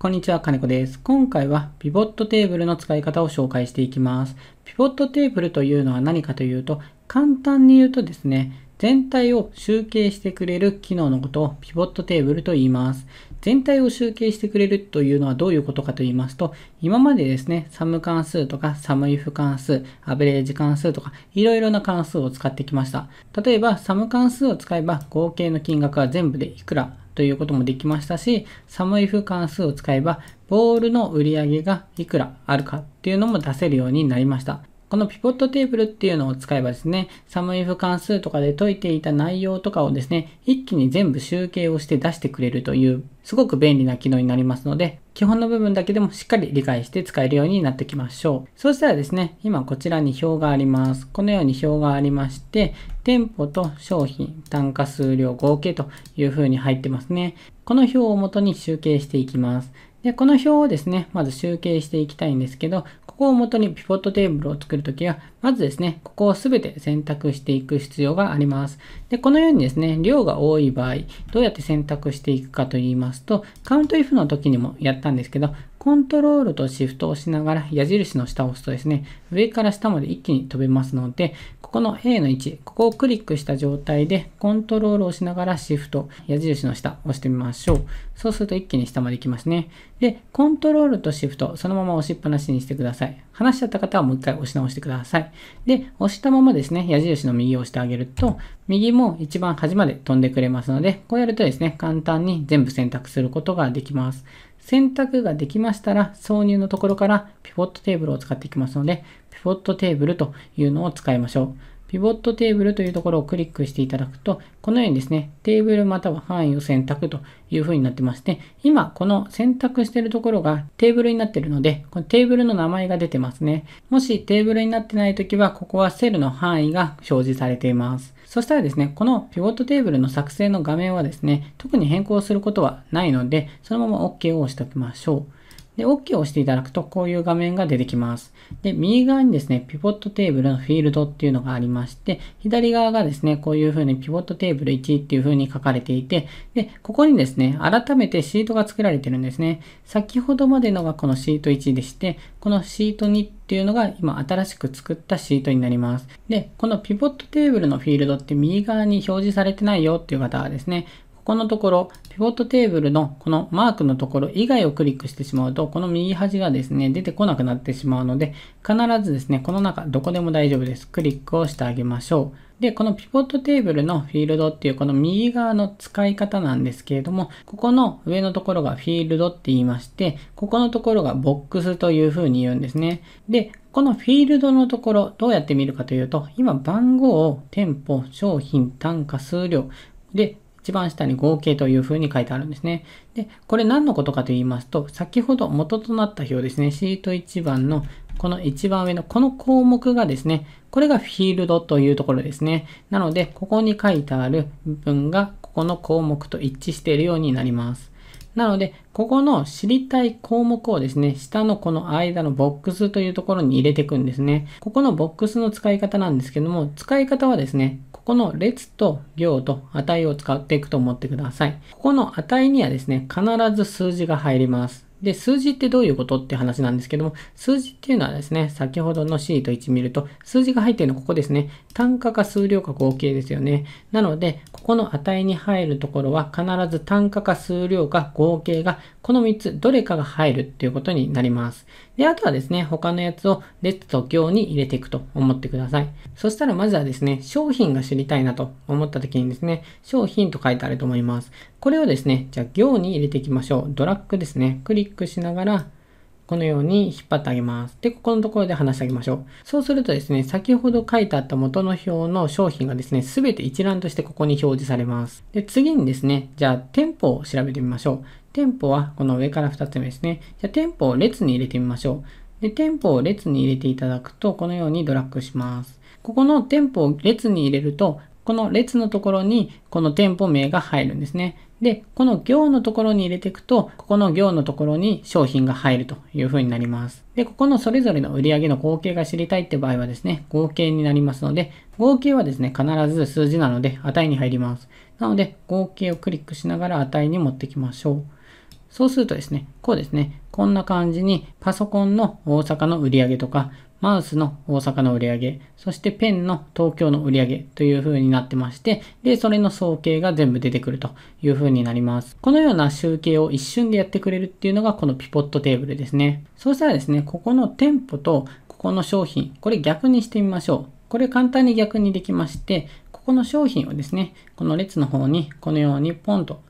こんにちは、金子です。今回はピボットテーブルの使い方を紹介していきます。ピボットテーブルというのは何かというと、簡単に言うとですね、全体を集計してくれる機能のことをピボットテーブルと言います。全体を集計してくれるというのはどういうことかと言いますと、今までですね、サム関数とかサムイフ関数、アベレージ関数とか、いろいろな関数を使ってきました。例えば、サム関数を使えば合計の金額は全部でいくらということもできましたし、サムイフ関数を使えば、ボールの売り上げがいくらあるかっていうのも出せるようになりました。このピボットテーブルっていうのを使えばですね、サムイフ関数とかで解いていた内容とかをですね、一気に全部集計をして出してくれるという、すごく便利な機能になりますので、基本の部分だけでもしっかり理解して使えるようになってきましょう。そうしたらですね、今こちらに表があります。このように表がありまして、店舗と商品、単価数量合計というふうに入ってますね。この表を元に集計していきます。で、この表をですね、まず集計していきたいんですけど、ここを元にピボットテーブルを作るときは、まずですね、ここをすべて選択していく必要があります。で、このようにですね、量が多い場合、どうやって選択していくかと言いますと、カウント if の時にもやったんですけど、コントロールとシフトをしながら矢印の下を押すとですね、上から下まで一気に飛べますので、ここの A の位置、ここをクリックした状態で、コントロールをしながらシフト、矢印の下を押してみましょう。そうすると一気に下まで行きますね。で、コントロールとシフト、そのまま押しっぱなしにしてください。離しちゃった方はもう一回押し直してください。で、押したままですね、矢印の右を押してあげると、右も一番端まで飛んでくれますので、こうやるとですね、簡単に全部選択することができます。選択ができましたら、挿入のところからピボットテーブルを使っていきますので、ピボットテーブルというのを使いましょう。ピボットテーブルというところをクリックしていただくと、このようにですね、テーブルまたは範囲を選択というふうになってまして、今この選択しているところがテーブルになっているので、このテーブルの名前が出てますね。もしテーブルになってないときは、ここはセルの範囲が表示されています。そしたらですね、このピボットテーブルの作成の画面はですね、特に変更することはないので、そのまま OK を押しておきましょう。で、OK を押していただくと、こういう画面が出てきます。で、右側にですね、ピボットテーブルのフィールドっていうのがありまして、左側がですね、こういう風にピボットテーブル1っていう風に書かれていて、で、ここにですね、改めてシートが作られてるんですね。先ほどまでのがこのシート1でして、このシート2っていうのが今新しく作ったシートになります。で、このピボットテーブルのフィールドって右側に表示されてないよっていう方はですね、このところ、ピボットテーブルのこのマークのところ以外をクリックしてしまうと、この右端がですね、出てこなくなってしまうので、必ずですね、この中、どこでも大丈夫です。クリックをしてあげましょう。で、このピボットテーブルのフィールドっていうこの右側の使い方なんですけれども、ここの上のところがフィールドって言いまして、ここのところがボックスというふうに言うんですね。で、このフィールドのところどうやって見るかというと、今番号を店舗、商品、単価、数量、で、一番下に合計というふうに書いてあるんですね。で、これ何のことかと言いますと、先ほど元となった表ですね、シート1番のこの一番上のこの項目がですね、これがフィールドというところですね。なので、ここに書いてある部分がここの項目と一致しているようになります。なので、ここの知りたい項目をですね、下のこの間のボックスというところに入れていくんですね。ここのボックスの使い方なんですけども、使い方はですね、この列と行と値を使っていくと思ってください。ここの値にはですね、必ず数字が入ります。で、数字ってどういうことって話なんですけども、数字っていうのはですね、先ほどの C と1見ると、数字が入っているのはここですね。単価か数量か合計ですよね。なので、ここの値に入るところは、必ず単価か数量か合計が、この3つどれかが入るっていうことになります。で、あとはですね、他のやつを列と行に入れていくと思ってください。そしたらまずはですね、商品が知りたいなと思った時にですね、商品と書いてあると思います。これをですね、じゃあ行に入れていきましょう。ドラッグですね。クリックしながら、このように引っ張ってあげます。で、ここのところで話してあげましょう。そうするとですね、先ほど書いてあった元の表の商品がですね、すべて一覧としてここに表示されます。で、次にですね、じゃあ店舗を調べてみましょう。店舗はこの上から2つ目ですね。じゃあ店舗を列に入れてみましょう。で、店舗を列に入れていただくと、このようにドラッグします。ここの店舗を列に入れると、この列のところにこの店舗名が入るんですね。で、この行のところに入れていくと、ここの行のところに商品が入るというふうになります。で、ここのそれぞれの売り上げの合計が知りたいって場合はですね、合計になりますので、合計はですね、必ず数字なので値に入ります。なので、合計をクリックしながら値に持ってきましょう。そうするとですね、こうですね、こんな感じにパソコンの大阪の売り上げとか、マウスの大阪の売り上げ、そしてペンの東京の売り上げという風になってまして、で、それの総計が全部出てくるという風になります。このような集計を一瞬でやってくれるっていうのがこのピポットテーブルですね。そうしたらですね、ここの店舗とここの商品、これ逆にしてみましょう。これ簡単に逆にできまして、ここの商品をですね、この列の方にこのようにポンと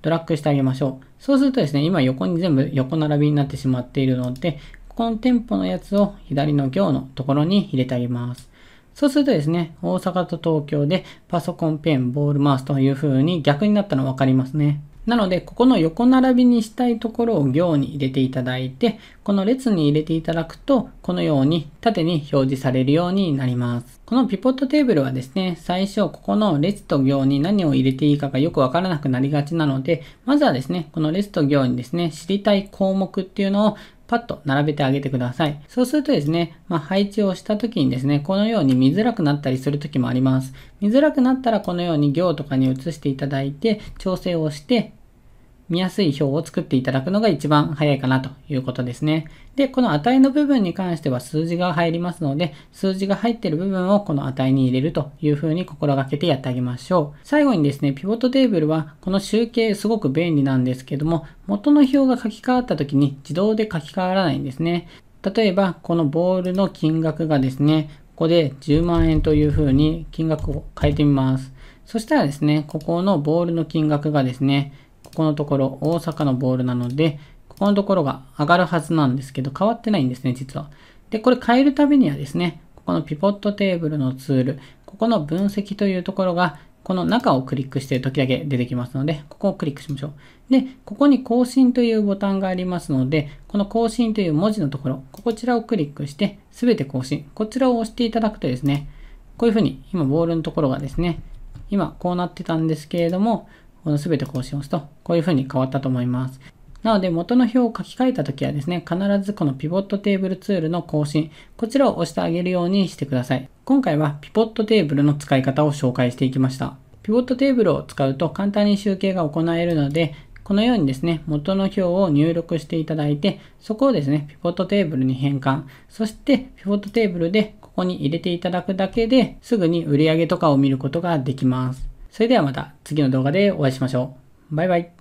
ドラッグしてあげましょう。そうするとですね、今横に全部横並びになってしまっているので、ここの店舗のやつを左の行のところに入れてあげます。そうするとですね、大阪と東京でパソコン、ペン、ボール、マウスという風に逆になったの分かりますね。なので、ここの横並びにしたいところを行に入れていただいて、この列に入れていただくと、このように縦に表示されるようになります。このピポットテーブルはですね、最初ここの列と行に何を入れていいかがよくわからなくなりがちなので、まずはですね、この列と行にですね、知りたい項目っていうのをパッと並べてあげてください。そうするとですね、まあ、配置をした時にですね、このように見づらくなったりする時もあります。見づらくなったらこのように行とかに移していただいて、調整をして、見やすい表を作っていただくのが一番早いかなということですね。で、この値の部分に関しては数字が入りますので、数字が入っている部分をこの値に入れるというふうに心がけてやってあげましょう。最後にですね、ピボットテーブルはこの集計すごく便利なんですけども、元の表が書き換わった時に自動で書き換わらないんですね。例えば、このボールの金額がですね、ここで10万円というふうに金額を変えてみます。そしたらですね、ここのボールの金額がですね、ここのところ大阪のボールなので、ここのところが上がるはずなんですけど、変わってないんですね、実は。で、これ変えるためにはですね、ここのピボットテーブルのツール、ここの分析というところが、この中をクリックしている時だけ出てきますので、ここをクリックしましょう。で、ここに更新というボタンがありますので、この更新という文字のところ、こちらをクリックして、すべて更新。こちらを押していただくとですね、こういうふうに、今ボールのところがですね、今こうなってたんですけれども、この全て更新を押すと、こういう風に変わったと思います。なので元の表を書き換えた時はですね、必ずこのピボットテーブルツールの更新、こちらを押してあげるようにしてください。今回はピボットテーブルの使い方を紹介していきました。ピボットテーブルを使うと簡単に集計が行えるので、このようにですね、元の表を入力していただいて、そこをですね、ピボットテーブルに変換、そしてピボットテーブルでここに入れていただくだけですぐに売上とかを見ることができます。それではまた次の動画でお会いしましょう。バイバイ。